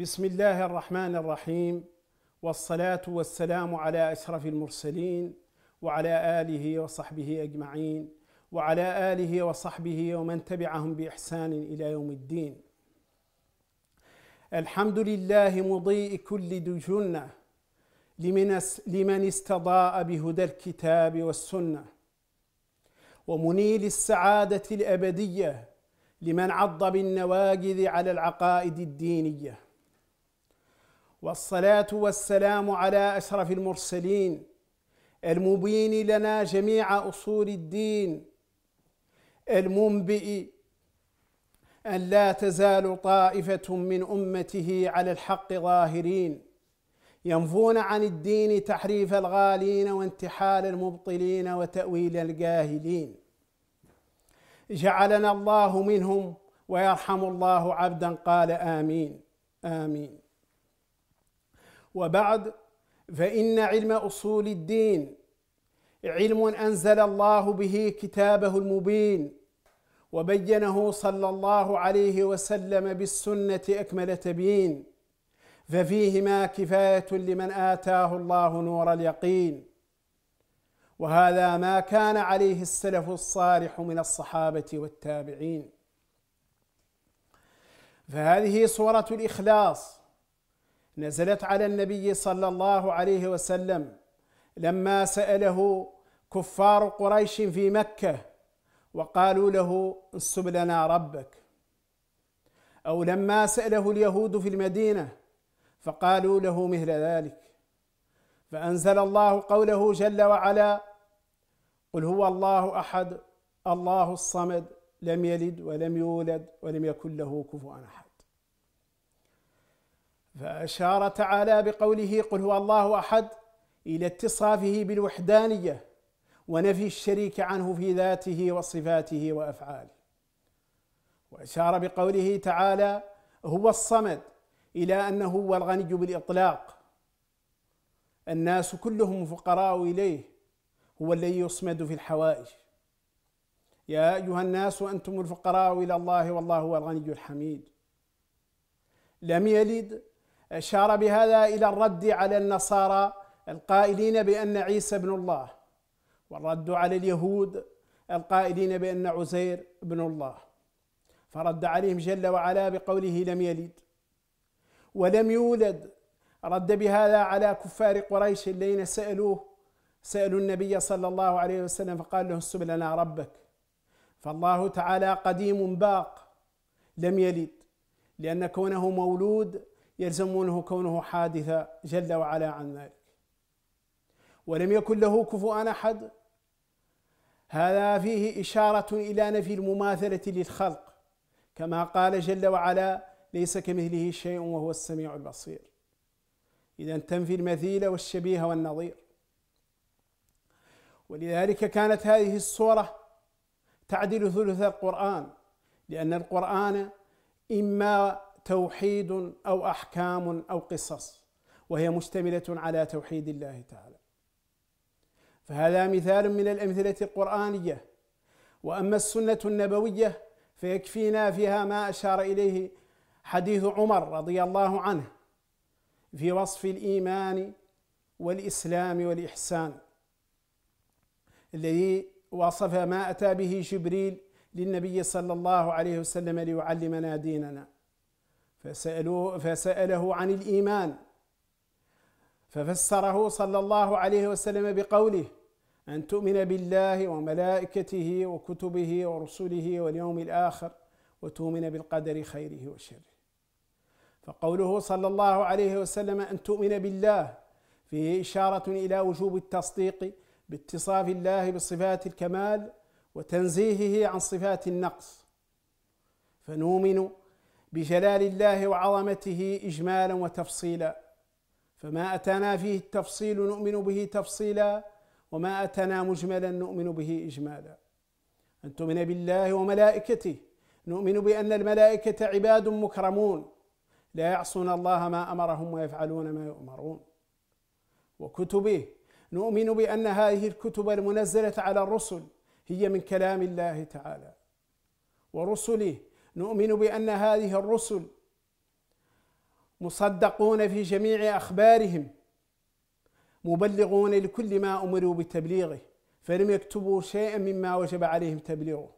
بسم الله الرحمن الرحيم والصلاة والسلام على أشرف المرسلين وعلى آله وصحبه أجمعين وعلى آله وصحبه ومن تبعهم بإحسان إلى يوم الدين الحمد لله مضيء كل دجنة لمن استضاء بهدى الكتاب والسنة ومنيل السعادة الأبدية لمن عض بالنواجذ على العقائد الدينيه والصلاه والسلام على اشرف المرسلين المبين لنا جميع اصول الدين المنبئ ان لا تزال طائفه من امته على الحق ظاهرين ينفون عن الدين تحريف الغالين وانتحال المبطلين وتاويل الجاهلين جعلنا الله منهم ويرحم الله عبدا قال امين امين وبعد فإن علم أصول الدين علم أنزل الله به كتابه المبين وبينه صلى الله عليه وسلم بالسنة أكمل تبيين ففيهما كفاية لمن آتاه الله نور اليقين وهذا ما كان عليه السلف الصالح من الصحابة والتابعين فهذه صورة الإخلاص نزلت على النبي صلى الله عليه وسلم لما سأله كفار قريش في مكة وقالوا له انسب لنا ربك أو لما سأله اليهود في المدينة فقالوا له مثل ذلك فأنزل الله قوله جل وعلا قل هو الله أحد الله الصمد لم يلد ولم يولد ولم يكن له كفوا أحد فأشار تعالى بقوله قل هو الله أحد إلى اتصافه بالوحدانية ونفي الشريك عنه في ذاته وصفاته وأفعاله وأشار بقوله تعالى هو الصمد إلى أنه هو الغني بالإطلاق الناس كلهم فقراء إليه هو الذي يصمد في الحوائج يا أيها الناس أنتم الفقراء إلى الله والله هو الغني الحميد لم يلد أشار بهذا إلى الرد على النصارى القائلين بأن عيسى ابن الله والرد على اليهود القائلين بأن عزير ابن الله فرد عليهم جل وعلا بقوله لم يلد ولم يولد رد بهذا على كفار قريش الذين سألوه سألوا النبي صلى الله عليه وسلم فقال له اسم لنا ربك فالله تعالى قديم باق لم يلد لأن كونه مولود يلزمونه كونه حادث جل وعلا عن ذلك ولم يكن له كفؤا احد هذا فيه اشاره الى نفي المماثله للخلق كما قال جل وعلا ليس كمثله شيء وهو السميع البصير اذا تنفي المثيل والشبيه والنظير ولذلك كانت هذه الصوره تعدل ثلث القران لان القران اما توحيد او احكام او قصص وهي مشتمله على توحيد الله تعالى فهذا مثال من الامثله القرانيه واما السنه النبويه فيكفينا فيها ما اشار اليه حديث عمر رضي الله عنه في وصف الايمان والاسلام والاحسان الذي وصف ما اتى به جبريل للنبي صلى الله عليه وسلم ليعلمنا ديننا فسألوه فسأله عن الإيمان ففسره صلى الله عليه وسلم بقوله أن تؤمن بالله وملائكته وكتبه ورسله واليوم الآخر وتؤمن بالقدر خيره وشره فقوله صلى الله عليه وسلم أن تؤمن بالله فيه إشارة إلى وجوب التصديق باتصاف الله بصفات الكمال وتنزيهه عن صفات النقص فنؤمن بجلال الله وعظمته اجمالا وتفصيلا فما اتانا فيه التفصيل نؤمن به تفصيلا وما اتانا مجملا نؤمن به اجمالا ان تؤمن بالله وملائكته نؤمن بان الملائكه عباد مكرمون لا يعصون الله ما امرهم ويفعلون ما يؤمرون وكتبه نؤمن بان هذه الكتب المنزله على الرسل هي من كلام الله تعالى ورسله نؤمن بأن هذه الرسل مصدقون في جميع أخبارهم مبلغون لكل ما أمروا بتبليغه فلم يكتبوا شيئا مما وجب عليهم تبليغه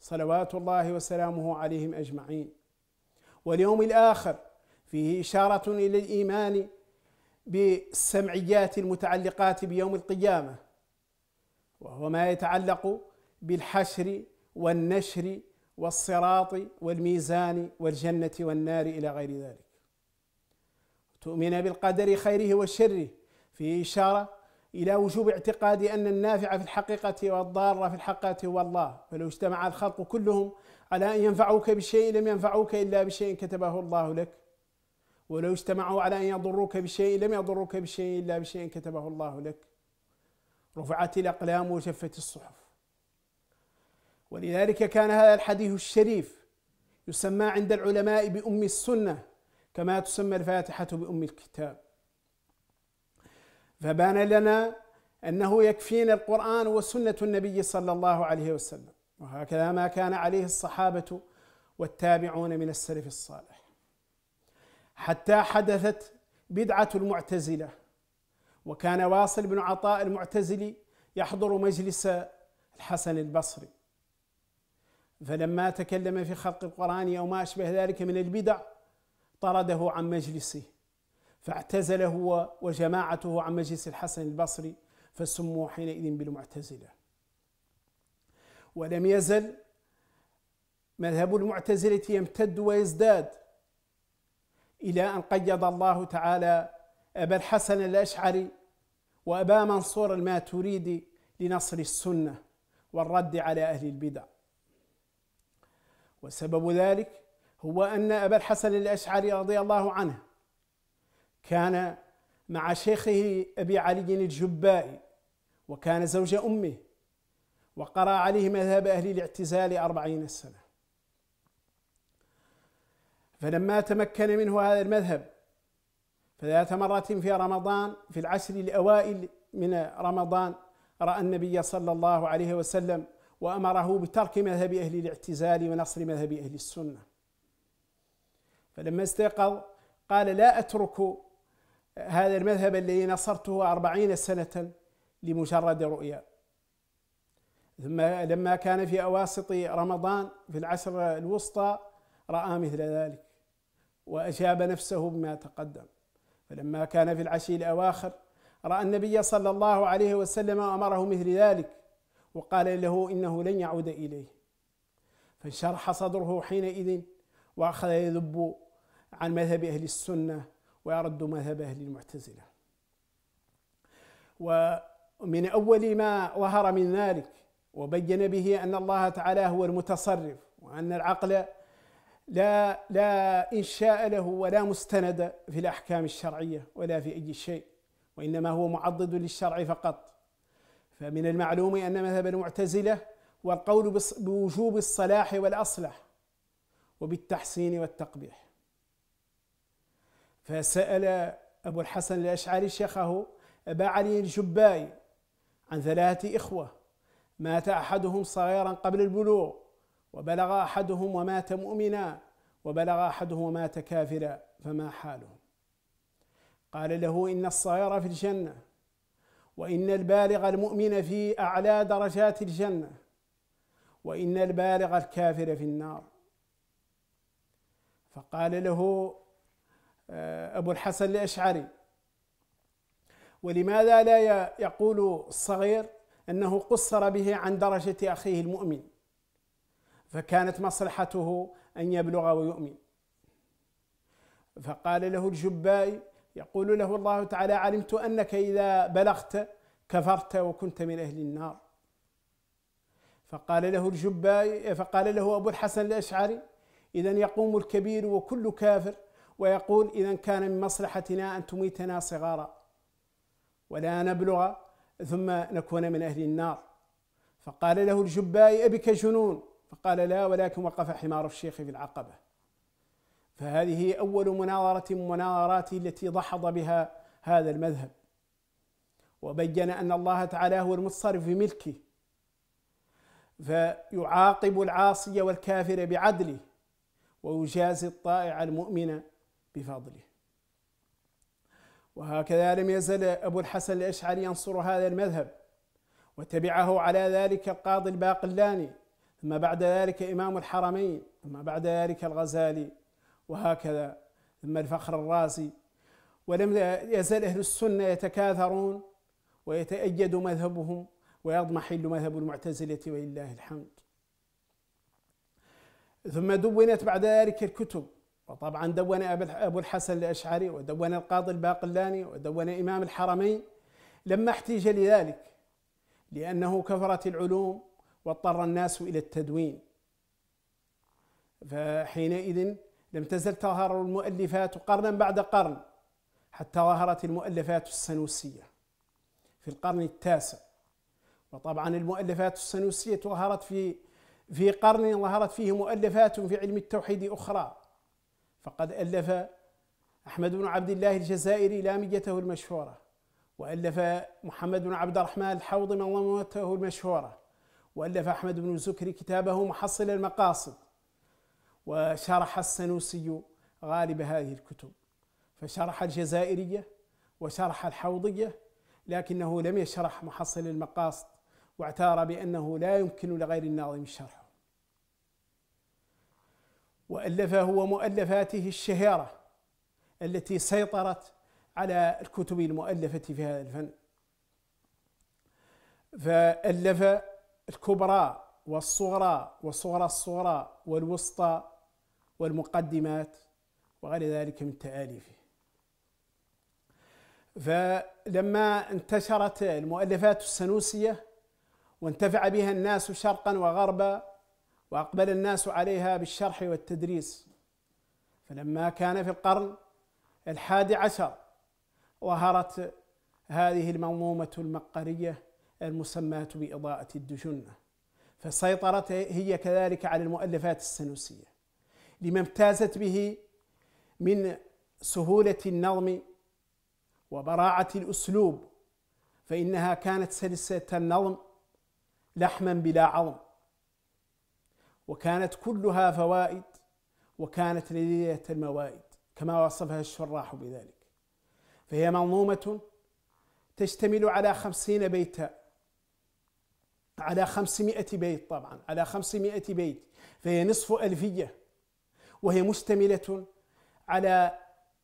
صلوات الله وسلامه عليهم أجمعين واليوم الآخر فيه إشارة إلى الإيمان بالسمعيات المتعلقات بيوم القيامة وهو ما يتعلق بالحشر والنشر والصراط والميزان والجنة والنار إلى غير ذلك تؤمن بالقدر خيره وشره فيه إشارة إلى وجوب اعتقاد أن النافع في الحقيقة والضار في الحقيقة هو الله فلو اجتمع الخلق كلهم على أن ينفعوك بشيء لم ينفعوك إلا بشيء كتبه الله لك ولو اجتمعوا على أن يضروك بشيء لم يضروك بشيء إلا بشيء كتبه الله لك رفعت الأقلام وجفت الصحف ولذلك كان هذا الحديث الشريف يسمى عند العلماء بأم السنة كما تسمى الفاتحة بأم الكتاب فبان لنا أنه يكفينا القرآن وسنة النبي صلى الله عليه وسلم وهكذا ما كان عليه الصحابة والتابعون من السلف الصالح حتى حدثت بدعة المعتزلة وكان واصل بن عطاء المعتزلي يحضر مجلس الحسن البصري فلما تكلم في خلق القرآن أو ما أشبه ذلك من البدع طرده عن مجلسه فاعتزله وجماعته عن مجلس الحسن البصري فسموا حينئذ بالمعتزلة ولم يزل مذهب المعتزلة يمتد ويزداد إلى أن قيد الله تعالى أبا الحسن الأشعري وأبا منصور الماتريدي لنصر السنة والرد على أهل البدع وسبب ذلك هو أن أبا الحسن الأشعري رضي الله عنه كان مع شيخه أبي علي الجبائي وكان زوج أمه وقرأ عليه مذهب أهل الاعتزال أربعين سنة فلما تمكن منه هذا المذهب فذات مرة في رمضان في العشر الأوائل من رمضان رأى النبي صلى الله عليه وسلم وأمره بترك مذهب أهل الاعتزال ونصر مذهب أهل السنة فلما استيقظ قال لا أترك هذا المذهب الذي نصرته أربعين سنة لمجرد رؤيا ثم لما كان في أواسط رمضان في العشر الوسطى رأى مثل ذلك وأجاب نفسه بما تقدم فلما كان في العشي الأواخر رأى النبي صلى الله عليه وسلم وأمره مثل ذلك وقال له إنه لن يعود إليه فانشرح صدره حينئذ وأخذ يذب عن مذهب أهل السنة ويرد مذهب أهل المعتزلة ومن أول ما ظهر من ذلك وبين به أن الله تعالى هو المتصرف وأن العقل لا لا إنشاء له ولا مستند في الأحكام الشرعية ولا في أي شيء وإنما هو معضد للشرع فقط فمن المعلوم أن مذهب المعتزلة والقول بوجوب الصلاح والأصلح وبالتحسين والتقبيح فسأل أبو الحسن الأشعري شيخه أبا علي الجباي عن ثلاثة إخوة مات أحدهم صغيرا قبل البلوغ وبلغ أحدهم ومات مؤمنا وبلغ أحدهم ومات كافرا فما حالهم قال له إن الصغير في الجنة وإن البالغ المؤمن في أعلى درجات الجنة وإن البالغ الكافر في النار فقال له آه، أبو الحسن الأشعري ولماذا لا يقول الصغير أنه قصر به عن درجة أخيه المؤمن فكانت مصلحته أن يبلغ ويؤمن فقال له الجبائي يقول له الله تعالى علمت أنك إذا بلغت كفرت وكنت من أهل النار فقال له الجباي فقال له أبو الحسن الأشعري إذا يقوم الكبير وكل كافر ويقول إذا كان من مصلحتنا أن تميتنا صغارا ولا نبلغ ثم نكون من أهل النار فقال له الجباي أبك جنون فقال لا ولكن وقف حمار الشيخ في العقبة فهذه أول مناظرة من التي دحض بها هذا المذهب وبين أن الله تعالى هو المتصرف في ملكه فيعاقب العاصي والكافر بعدله ويجازي الطائع المؤمن بفضله وهكذا لم يزل أبو الحسن الأشعري ينصر هذا المذهب وتبعه على ذلك القاضي الباقلاني ثم بعد ذلك إمام الحرمين ثم بعد ذلك الغزالي وهكذا ثم الفخر الرازي ولم يزل أهل السنة يتكاثرون ويتأيد مذهبهم ويضمحل مذهب المعتزلة ولله الحمد ثم دونت بعد ذلك الكتب وطبعا دون أبو الحسن الأشعري ودون القاضي الباقلاني ودون إمام الحرمين لما احتيج لذلك لأنه كفرت العلوم واضطر الناس إلى التدوين فحينئذ لم تزل تظهر المؤلفات قرنا بعد قرن حتى ظهرت المؤلفات السنوسية في القرن التاسع وطبعا المؤلفات السنوسية ظهرت في في قرن ظهرت فيه مؤلفات في علم التوحيد أخرى فقد ألف أحمد بن عبد الله الجزائري لاميته المشهورة وألف محمد بن عبد الرحمن الحوض منظومته المشهورة وألف أحمد بن زكري كتابه محصل المقاصد وشرح السنوسي غالب هذه الكتب فشرح الجزائرية وشرح الحوضية لكنه لم يشرح محصل المقاصد واعتار بأنه لا يمكن لغير الناظم شرحه وألف هو مؤلفاته الشهيرة التي سيطرت على الكتب المؤلفة في هذا الفن فألف الكبرى والصغرى وصغرى الصغرى والوسطى والمقدمات وغير ذلك من تآليفه فلما انتشرت المؤلفات السنوسية وانتفع بها الناس شرقا وغربا وأقبل الناس عليها بالشرح والتدريس فلما كان في القرن الحادي عشر ظهرت هذه المنظومة المقرية المسماة بإضاءة الدجنة فسيطرت هي كذلك على المؤلفات السنوسية لما امتازت به من سهولة النظم وبراعة الأسلوب فإنها كانت سلسة النظم لحما بلا عظم وكانت كلها فوائد وكانت لذيذة الموائد كما وصفها الشراح بذلك فهي منظومة تشتمل على خمسين بيتا على خمسمائة بيت طبعا على خمسمائة بيت فهي نصف ألفية وهي مشتملة على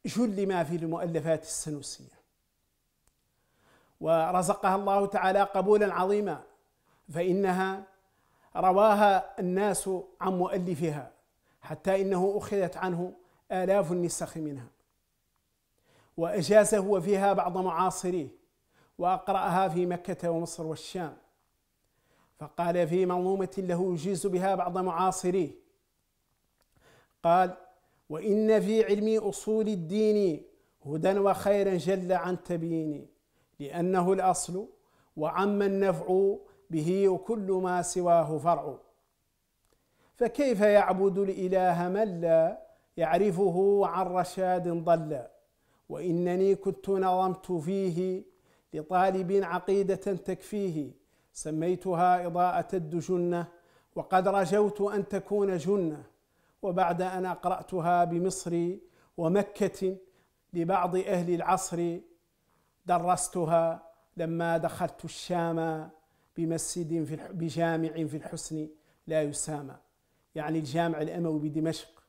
جل ما في المؤلفات السنوسية ورزقها الله تعالى قبولا عظيما فإنها رواها الناس عن مؤلفها حتى إنه أخذت عنه آلاف النسخ منها وأجازه فيها بعض معاصريه وأقرأها في مكة ومصر والشام فقال في منظومة له يجيز بها بعض معاصريه قال وإن في علم أصول الدين هدى وخيرا جل عن تبين لأنه الأصل وعم النفع به وكل ما سواه فرع فكيف يعبد الإله من لا يعرفه عن رشاد ضل وإنني كنت نظمت فيه لطالب عقيدة تكفيه سميتها إضاءة الدجنة وقد رجوت أن تكون جنة وبعد أن أقرأتها بمصر ومكة لبعض أهل العصر درستها لما دخلت الشام بمسجد في بجامع في الحسن لا يسامى يعني الجامع الأموي بدمشق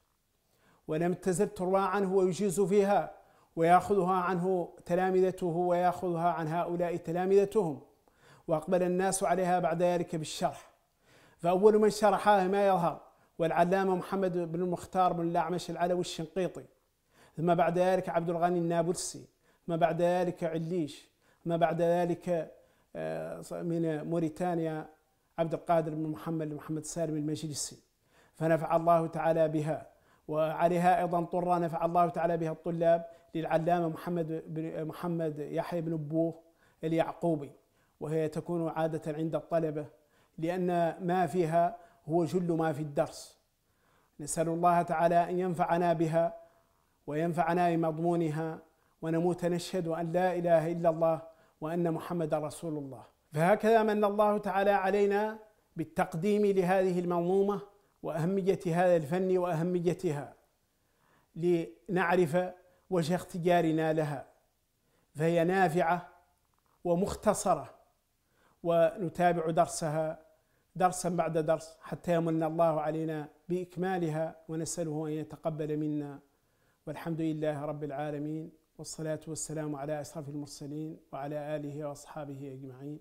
ولم تزل تروى عنه ويجيز فيها ويأخذها عنه تلامذته ويأخذها عن هؤلاء تلامذتهم وأقبل الناس عليها بعد ذلك بالشرح فأول من شرحها ما يظهر والعلامة محمد بن المختار بن الأعمش العلوي الشنقيطي ثم بعد ذلك عبد الغني النابلسي ثم بعد ذلك عليش ثم بعد ذلك آه، من موريتانيا عبد القادر بن محمد بن محمد سالم المجلسي فنفع الله تعالى بها وعليها ايضا طر نفع الله تعالى بها الطلاب للعلامه محمد بن محمد يحيى بن ابوه اليعقوبي وهي تكون عاده عند الطلبه لان ما فيها هو جل ما في الدرس نسأل الله تعالى أن ينفعنا بها وينفعنا بمضمونها ونموت نشهد أن لا إله إلا الله وأن محمد رسول الله فهكذا من الله تعالى علينا بالتقديم لهذه المنظومة وأهمية هذا الفن وأهميتها لنعرف وجه اختيارنا لها فهي نافعة ومختصرة ونتابع درسها درسا بعد درس حتى يمن الله علينا باكمالها ونساله ان يتقبل منا والحمد لله رب العالمين والصلاه والسلام على اشرف المرسلين وعلى اله واصحابه اجمعين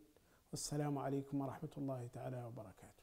والسلام عليكم ورحمه الله تعالى وبركاته